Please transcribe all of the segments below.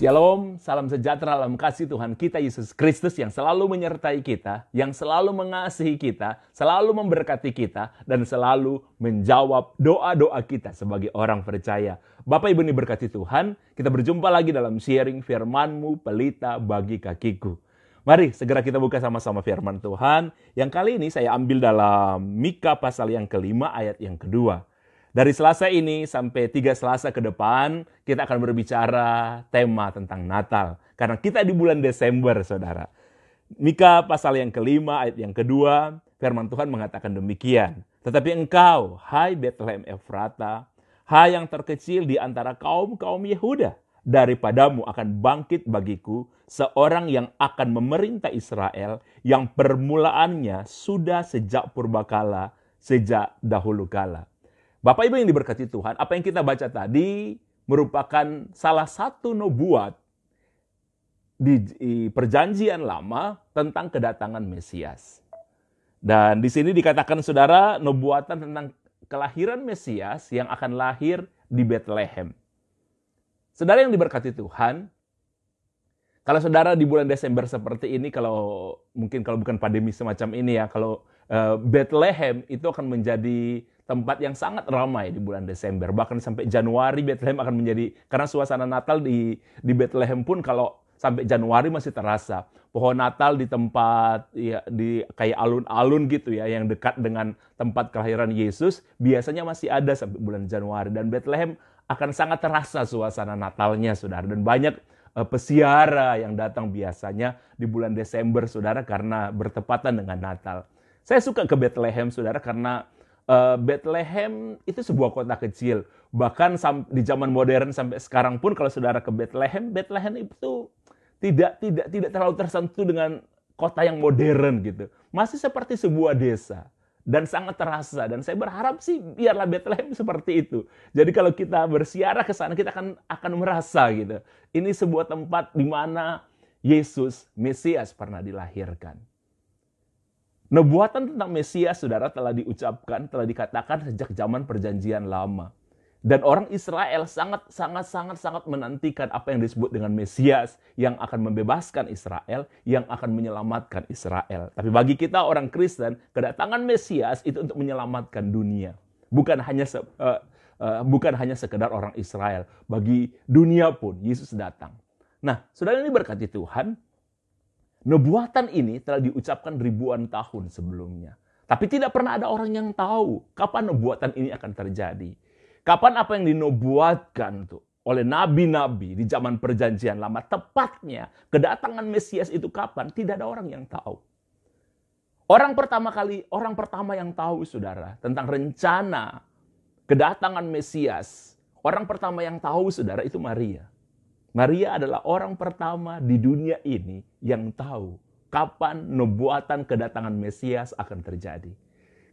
Shalom, salam sejahtera dalam kasih Tuhan kita Yesus Kristus yang selalu menyertai kita, yang selalu mengasihi kita, selalu memberkati kita, dan selalu menjawab doa-doa kita sebagai orang percaya. Bapak Ibu ini berkati Tuhan, kita berjumpa lagi dalam sharing firmanmu pelita bagi kakiku. Mari segera kita buka sama-sama firman Tuhan, yang kali ini saya ambil dalam Mika pasal yang kelima ayat yang kedua. Dari Selasa ini sampai tiga Selasa ke depan, kita akan berbicara tema tentang Natal. Karena kita di bulan Desember, saudara. Mika pasal yang kelima, ayat yang kedua, firman Tuhan mengatakan demikian. Tetapi engkau, hai Bethlehem Efrata, hai yang terkecil di antara kaum-kaum Yehuda, daripadamu akan bangkit bagiku seorang yang akan memerintah Israel yang permulaannya sudah sejak purbakala, sejak dahulu kala. Bapak Ibu yang diberkati Tuhan, apa yang kita baca tadi merupakan salah satu nubuat di perjanjian lama tentang kedatangan Mesias. Dan di sini dikatakan saudara nubuatan tentang kelahiran Mesias yang akan lahir di Bethlehem. Saudara yang diberkati Tuhan, kalau saudara di bulan Desember seperti ini, kalau mungkin kalau bukan pandemi semacam ini ya, kalau uh, Bethlehem itu akan menjadi tempat yang sangat ramai di bulan Desember. Bahkan sampai Januari Bethlehem akan menjadi karena suasana Natal di di Bethlehem pun kalau sampai Januari masih terasa. Pohon Natal di tempat ya di kayak alun-alun gitu ya yang dekat dengan tempat kelahiran Yesus biasanya masih ada sampai bulan Januari dan Bethlehem akan sangat terasa suasana Natalnya Saudara dan banyak eh, pesiara yang datang biasanya di bulan Desember Saudara karena bertepatan dengan Natal. Saya suka ke Bethlehem Saudara karena Eh, Bethlehem itu sebuah kota kecil. Bahkan di zaman modern sampai sekarang pun kalau saudara ke Bethlehem, Bethlehem itu tidak tidak tidak terlalu tersentuh dengan kota yang modern gitu. Masih seperti sebuah desa dan sangat terasa dan saya berharap sih biarlah Bethlehem seperti itu. Jadi kalau kita bersiarah ke sana kita akan akan merasa gitu. Ini sebuah tempat di mana Yesus Mesias pernah dilahirkan. Nebuatan tentang Mesias, saudara, telah diucapkan, telah dikatakan sejak zaman perjanjian lama. Dan orang Israel sangat, sangat, sangat, sangat menantikan apa yang disebut dengan Mesias yang akan membebaskan Israel, yang akan menyelamatkan Israel. Tapi bagi kita orang Kristen, kedatangan Mesias itu untuk menyelamatkan dunia. Bukan hanya se- uh, uh, bukan hanya sekedar orang Israel, bagi dunia pun Yesus datang. Nah, saudara ini berkati Tuhan, Nubuatan ini telah diucapkan ribuan tahun sebelumnya. Tapi tidak pernah ada orang yang tahu kapan nubuatan ini akan terjadi. Kapan apa yang dinubuatkan tuh oleh nabi-nabi di zaman perjanjian lama tepatnya kedatangan Mesias itu kapan tidak ada orang yang tahu. Orang pertama kali, orang pertama yang tahu Saudara tentang rencana kedatangan Mesias, orang pertama yang tahu Saudara itu Maria. Maria adalah orang pertama di dunia ini yang tahu kapan nubuatan kedatangan Mesias akan terjadi.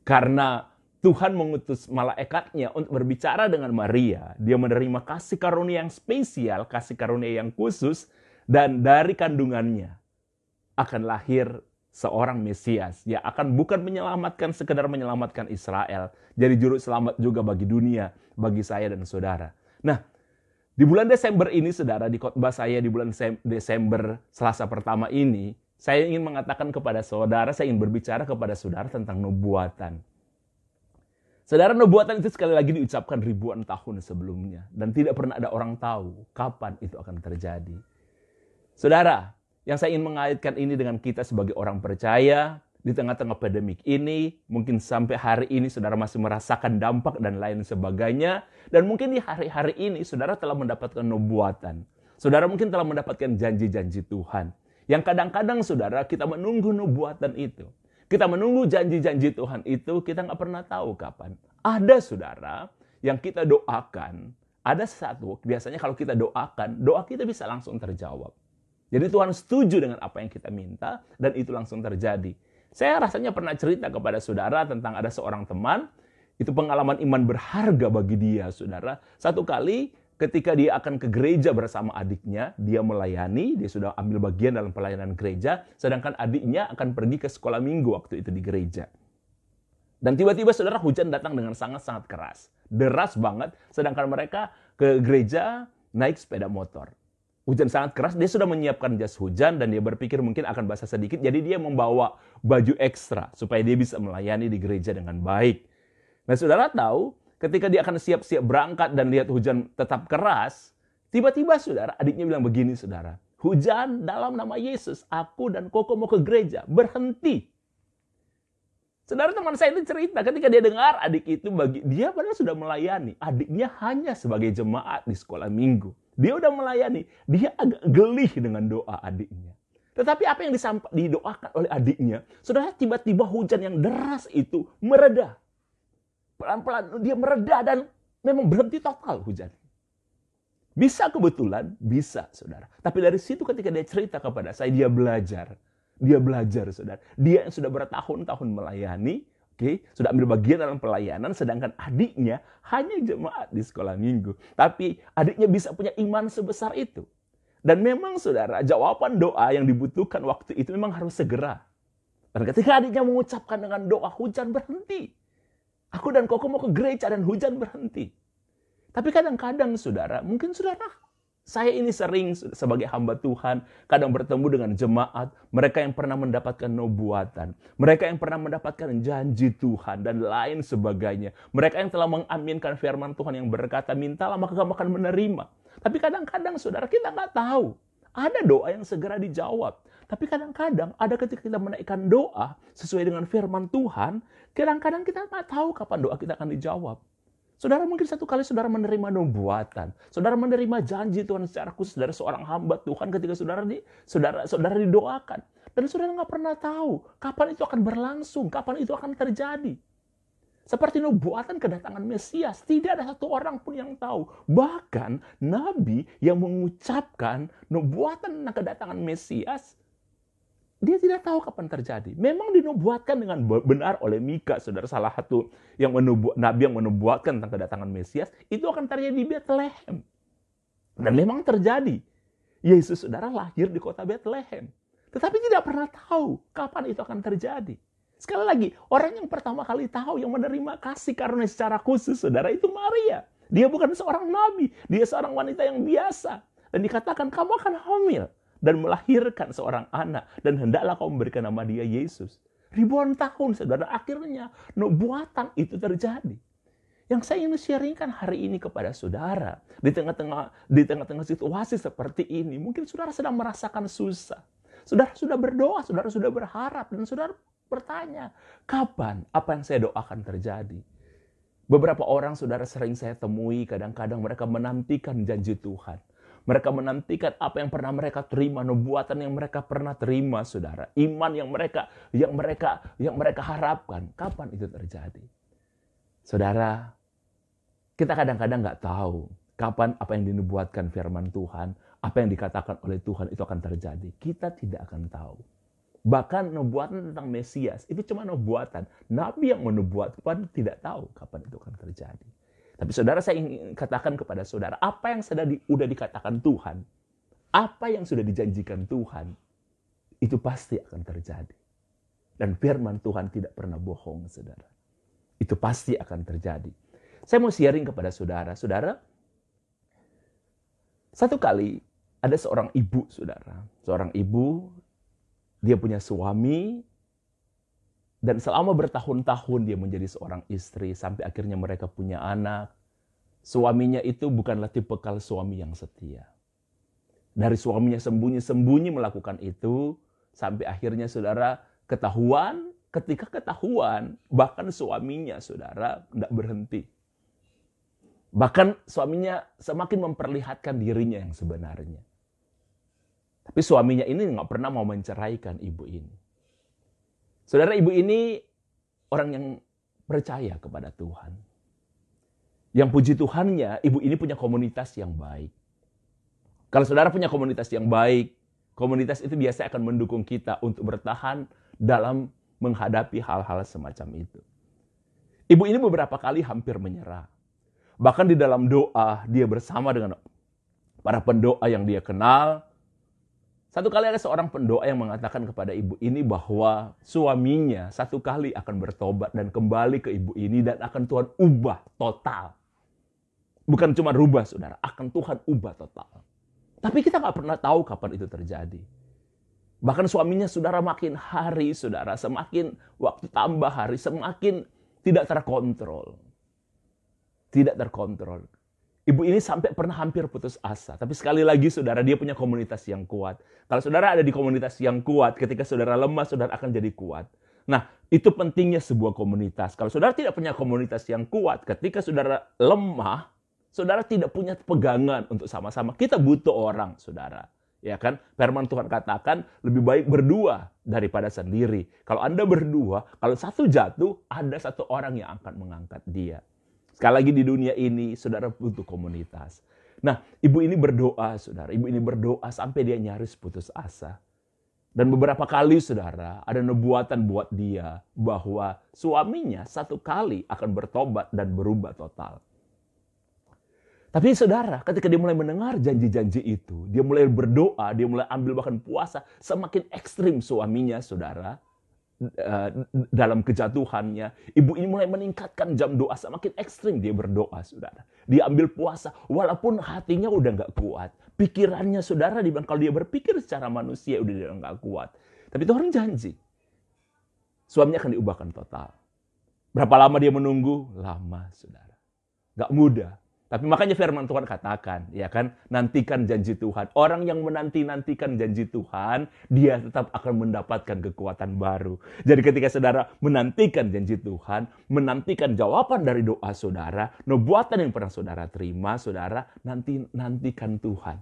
Karena Tuhan mengutus malaikatnya untuk berbicara dengan Maria. Dia menerima kasih karunia yang spesial, kasih karunia yang khusus, dan dari kandungannya akan lahir seorang Mesias yang akan bukan menyelamatkan sekedar menyelamatkan Israel, jadi juru selamat juga bagi dunia, bagi saya dan saudara. Nah, di bulan Desember ini, saudara, di khotbah saya di bulan Desember Selasa pertama ini, saya ingin mengatakan kepada saudara, saya ingin berbicara kepada saudara tentang nubuatan. Saudara, nubuatan itu sekali lagi diucapkan ribuan tahun sebelumnya. Dan tidak pernah ada orang tahu kapan itu akan terjadi. Saudara, yang saya ingin mengaitkan ini dengan kita sebagai orang percaya, di tengah-tengah pandemik ini, mungkin sampai hari ini saudara masih merasakan dampak dan lain sebagainya, dan mungkin di hari-hari ini saudara telah mendapatkan nubuatan. Saudara mungkin telah mendapatkan janji-janji Tuhan. Yang kadang-kadang saudara kita menunggu nubuatan itu. Kita menunggu janji-janji Tuhan itu, kita nggak pernah tahu kapan. Ada saudara yang kita doakan, ada satu, biasanya kalau kita doakan, doa kita bisa langsung terjawab. Jadi Tuhan setuju dengan apa yang kita minta dan itu langsung terjadi. Saya rasanya pernah cerita kepada saudara tentang ada seorang teman, itu pengalaman iman berharga bagi dia, saudara. Satu kali ketika dia akan ke gereja bersama adiknya, dia melayani, dia sudah ambil bagian dalam pelayanan gereja, sedangkan adiknya akan pergi ke sekolah minggu waktu itu di gereja. Dan tiba-tiba saudara hujan datang dengan sangat-sangat keras. Deras banget, sedangkan mereka ke gereja naik sepeda motor hujan sangat keras, dia sudah menyiapkan jas hujan dan dia berpikir mungkin akan basah sedikit, jadi dia membawa baju ekstra supaya dia bisa melayani di gereja dengan baik. Nah, saudara tahu, ketika dia akan siap-siap berangkat dan lihat hujan tetap keras, tiba-tiba saudara, adiknya bilang begini saudara, hujan dalam nama Yesus, aku dan Koko mau ke gereja, berhenti. Saudara teman saya itu cerita ketika dia dengar adik itu bagi dia padahal sudah melayani adiknya hanya sebagai jemaat di sekolah minggu. Dia udah melayani. Dia agak gelih dengan doa adiknya. Tetapi apa yang didoakan oleh adiknya, saudara tiba-tiba hujan yang deras itu mereda. Pelan-pelan dia mereda dan memang berhenti total hujan. Bisa kebetulan, bisa saudara. Tapi dari situ ketika dia cerita kepada saya, dia belajar. Dia belajar saudara. Dia yang sudah bertahun-tahun melayani, Oke, okay? sudah ambil bagian dalam pelayanan, sedangkan adiknya hanya jemaat di sekolah minggu. Tapi adiknya bisa punya iman sebesar itu. Dan memang saudara, jawaban doa yang dibutuhkan waktu itu memang harus segera. Dan ketika adiknya mengucapkan dengan doa, hujan berhenti. Aku dan Koko mau ke gereja dan hujan berhenti. Tapi kadang-kadang saudara, mungkin saudara saya ini sering sebagai hamba Tuhan, kadang bertemu dengan jemaat, mereka yang pernah mendapatkan nubuatan, mereka yang pernah mendapatkan janji Tuhan, dan lain sebagainya. Mereka yang telah mengaminkan firman Tuhan yang berkata, mintalah maka kamu akan menerima. Tapi kadang-kadang saudara kita nggak tahu, ada doa yang segera dijawab. Tapi kadang-kadang ada ketika kita menaikkan doa sesuai dengan firman Tuhan, kadang-kadang kita nggak tahu kapan doa kita akan dijawab. Saudara mungkin satu kali saudara menerima nubuatan, saudara menerima janji Tuhan secara khusus dari seorang hamba Tuhan ketika saudara di saudara saudara didoakan dan saudara nggak pernah tahu kapan itu akan berlangsung, kapan itu akan terjadi. Seperti nubuatan kedatangan Mesias, tidak ada satu orang pun yang tahu. Bahkan nabi yang mengucapkan nubuatan tentang kedatangan Mesias dia tidak tahu kapan terjadi. Memang dinubuatkan dengan benar oleh Mika, saudara salah satu yang menubu, nabi yang menubuatkan tentang kedatangan Mesias, itu akan terjadi di Bethlehem. Dan memang terjadi. Yesus saudara lahir di kota Bethlehem. Tetapi tidak pernah tahu kapan itu akan terjadi. Sekali lagi, orang yang pertama kali tahu yang menerima kasih karena secara khusus saudara itu Maria. Dia bukan seorang nabi, dia seorang wanita yang biasa. Dan dikatakan kamu akan hamil dan melahirkan seorang anak dan hendaklah kau memberikan nama dia Yesus. Ribuan tahun saudara akhirnya nubuatan itu terjadi. Yang saya ingin sharingkan hari ini kepada saudara di tengah-tengah di tengah-tengah situasi seperti ini, mungkin saudara sedang merasakan susah. Saudara sudah berdoa, saudara sudah berharap dan saudara bertanya, kapan apa yang saya doakan terjadi? Beberapa orang saudara sering saya temui, kadang-kadang mereka menantikan janji Tuhan. Mereka menantikan apa yang pernah mereka terima, nubuatan yang mereka pernah terima, saudara. Iman yang mereka yang mereka yang mereka harapkan. Kapan itu terjadi? Saudara, kita kadang-kadang nggak tahu kapan apa yang dinubuatkan firman Tuhan, apa yang dikatakan oleh Tuhan itu akan terjadi. Kita tidak akan tahu. Bahkan nubuatan tentang Mesias itu cuma nubuatan. Nabi yang menubuatkan tidak tahu kapan itu akan terjadi. Tapi saudara saya ingin katakan kepada saudara, apa yang sudah, di, sudah dikatakan Tuhan, apa yang sudah dijanjikan Tuhan, itu pasti akan terjadi. Dan firman Tuhan tidak pernah bohong, saudara. Itu pasti akan terjadi. Saya mau sharing kepada saudara. Saudara, satu kali ada seorang ibu, saudara. Seorang ibu, dia punya suami, dan selama bertahun-tahun dia menjadi seorang istri sampai akhirnya mereka punya anak. Suaminya itu bukanlah tipe kal suami yang setia. Dari suaminya sembunyi-sembunyi melakukan itu sampai akhirnya saudara ketahuan. Ketika ketahuan, bahkan suaminya saudara tidak berhenti. Bahkan suaminya semakin memperlihatkan dirinya yang sebenarnya. Tapi suaminya ini nggak pernah mau menceraikan ibu ini. Saudara ibu ini orang yang percaya kepada Tuhan. Yang puji Tuhannya, ibu ini punya komunitas yang baik. Kalau saudara punya komunitas yang baik, komunitas itu biasa akan mendukung kita untuk bertahan dalam menghadapi hal-hal semacam itu. Ibu ini beberapa kali hampir menyerah. Bahkan di dalam doa, dia bersama dengan para pendoa yang dia kenal, satu kali ada seorang pendoa yang mengatakan kepada ibu ini bahwa suaminya satu kali akan bertobat dan kembali ke ibu ini dan akan Tuhan ubah total. Bukan cuma rubah saudara, akan Tuhan ubah total. Tapi kita nggak pernah tahu kapan itu terjadi. Bahkan suaminya saudara makin hari saudara, semakin waktu tambah hari, semakin tidak terkontrol. Tidak terkontrol. Ibu ini sampai pernah hampir putus asa. Tapi sekali lagi saudara, dia punya komunitas yang kuat. Kalau saudara ada di komunitas yang kuat, ketika saudara lemah, saudara akan jadi kuat. Nah, itu pentingnya sebuah komunitas. Kalau saudara tidak punya komunitas yang kuat, ketika saudara lemah, saudara tidak punya pegangan untuk sama-sama. Kita butuh orang, saudara. Ya kan? Firman Tuhan katakan lebih baik berdua daripada sendiri. Kalau Anda berdua, kalau satu jatuh, ada satu orang yang akan mengangkat dia. Sekali lagi di dunia ini, saudara butuh komunitas. Nah, ibu ini berdoa, saudara. Ibu ini berdoa sampai dia nyaris putus asa. Dan beberapa kali, saudara, ada nubuatan buat dia bahwa suaminya satu kali akan bertobat dan berubah total. Tapi saudara, ketika dia mulai mendengar janji-janji itu, dia mulai berdoa, dia mulai ambil bahkan puasa, semakin ekstrim suaminya, saudara. Eh, dalam kejatuhannya. Ibu ini mulai meningkatkan jam doa, semakin ekstrim dia berdoa, saudara. Dia ambil puasa, walaupun hatinya udah nggak kuat. Pikirannya, saudara, di kalau dia berpikir secara manusia udah dia nggak kuat. Tapi itu janji. Suaminya akan diubahkan total. Berapa lama dia menunggu? Lama, saudara. Nggak mudah. Tapi makanya firman Tuhan katakan, ya kan, nantikan janji Tuhan. Orang yang menanti-nantikan janji Tuhan, dia tetap akan mendapatkan kekuatan baru. Jadi ketika saudara menantikan janji Tuhan, menantikan jawaban dari doa saudara, nubuatan yang pernah saudara terima, saudara nanti nantikan Tuhan.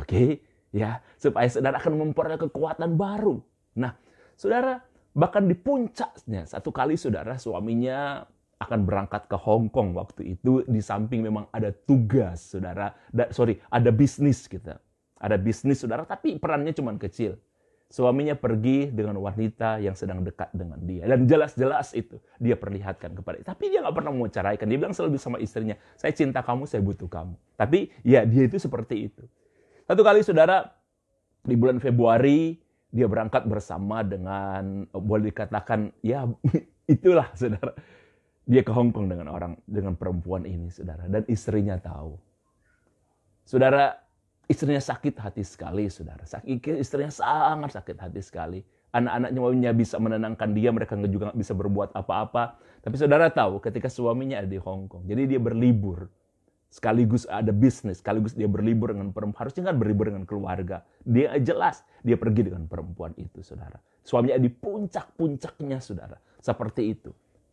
Oke, ya, supaya saudara akan memperoleh kekuatan baru. Nah, saudara bahkan di puncaknya satu kali saudara suaminya akan berangkat ke Hong Kong waktu itu di samping memang ada tugas saudara da, sorry ada bisnis kita gitu. ada bisnis saudara tapi perannya cuma kecil suaminya pergi dengan wanita yang sedang dekat dengan dia dan jelas-jelas itu dia perlihatkan kepada dia. tapi dia nggak pernah mau ceraikan dia bilang selalu sama istrinya saya cinta kamu saya butuh kamu tapi ya dia itu seperti itu satu kali saudara di bulan Februari dia berangkat bersama dengan boleh dikatakan ya itulah saudara dia ke Hong Kong dengan orang dengan perempuan ini, saudara. Dan istrinya tahu. Saudara, istrinya sakit hati sekali, saudara. Sakit, istrinya sangat sakit hati sekali. Anak-anaknya maunya bisa menenangkan dia, mereka juga nggak bisa berbuat apa-apa. Tapi saudara tahu, ketika suaminya ada di Hong Kong, jadi dia berlibur sekaligus ada bisnis, sekaligus dia berlibur dengan perempuan. Harusnya kan berlibur dengan keluarga. Dia jelas, dia pergi dengan perempuan itu, saudara. Suaminya di puncak-puncaknya, saudara. Seperti itu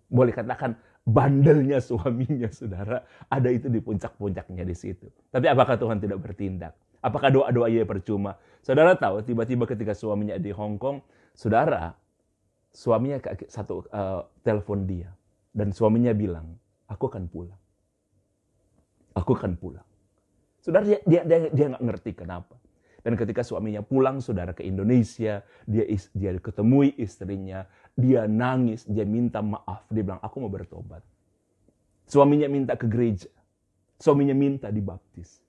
boleh katakan bandelnya suaminya, saudara. Ada itu di puncak-puncaknya di situ. Tapi apakah Tuhan tidak bertindak? Apakah doa-doa ia percuma? Saudara tahu, tiba-tiba ketika suaminya di Hong Kong, saudara, suaminya satu uh, telepon dia. Dan suaminya bilang, aku akan pulang. Aku akan pulang. Saudara, dia dia dia nggak ngerti kenapa. Dan ketika suaminya pulang, saudara ke Indonesia, dia dia ketemui istrinya, dia nangis, dia minta maaf. Dia bilang, aku mau bertobat. Suaminya minta ke gereja. Suaminya minta dibaptis.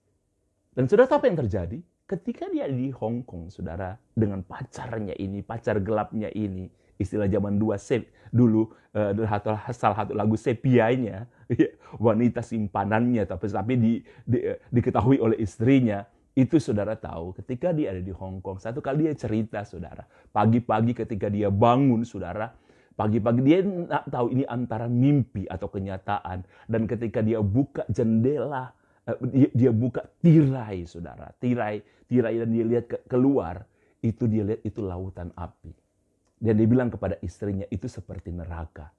Dan sudah tahu apa yang terjadi? Ketika dia di Hong Kong, saudara, dengan pacarnya ini, pacar gelapnya ini, istilah zaman dua sep, dulu uh, salah satu lagu sepianya, ya, wanita simpanannya, tapi tapi di, di, eh, diketahui oleh istrinya, itu saudara tahu ketika dia ada di Hong Kong, satu kali dia cerita saudara. Pagi-pagi ketika dia bangun saudara, pagi-pagi dia tidak tahu ini antara mimpi atau kenyataan. Dan ketika dia buka jendela, eh, dia, buka tirai saudara, tirai, tirai dan dia lihat keluar, itu dia lihat itu lautan api. Dan dia bilang kepada istrinya itu seperti neraka.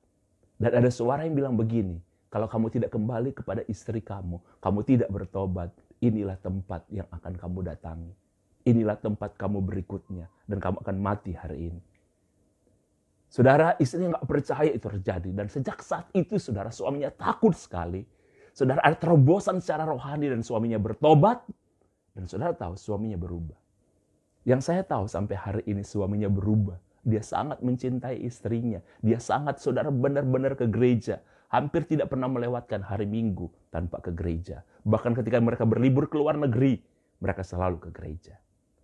Dan ada suara yang bilang begini, kalau kamu tidak kembali kepada istri kamu, kamu tidak bertobat, inilah tempat yang akan kamu datangi. Inilah tempat kamu berikutnya, dan kamu akan mati hari ini. Saudara, istrinya nggak percaya itu terjadi. Dan sejak saat itu, saudara, suaminya takut sekali. Saudara, ada terobosan secara rohani dan suaminya bertobat. Dan saudara tahu, suaminya berubah. Yang saya tahu sampai hari ini suaminya berubah. Dia sangat mencintai istrinya. Dia sangat saudara benar-benar ke gereja hampir tidak pernah melewatkan hari Minggu tanpa ke gereja. Bahkan ketika mereka berlibur ke luar negeri, mereka selalu ke gereja.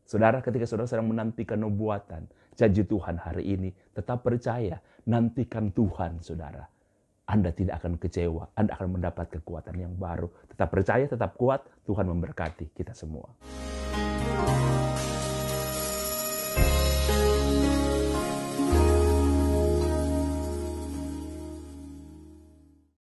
Saudara, ketika saudara sedang menantikan nubuatan, janji Tuhan hari ini, tetap percaya, nantikan Tuhan, saudara. Anda tidak akan kecewa, Anda akan mendapat kekuatan yang baru. Tetap percaya, tetap kuat, Tuhan memberkati kita semua.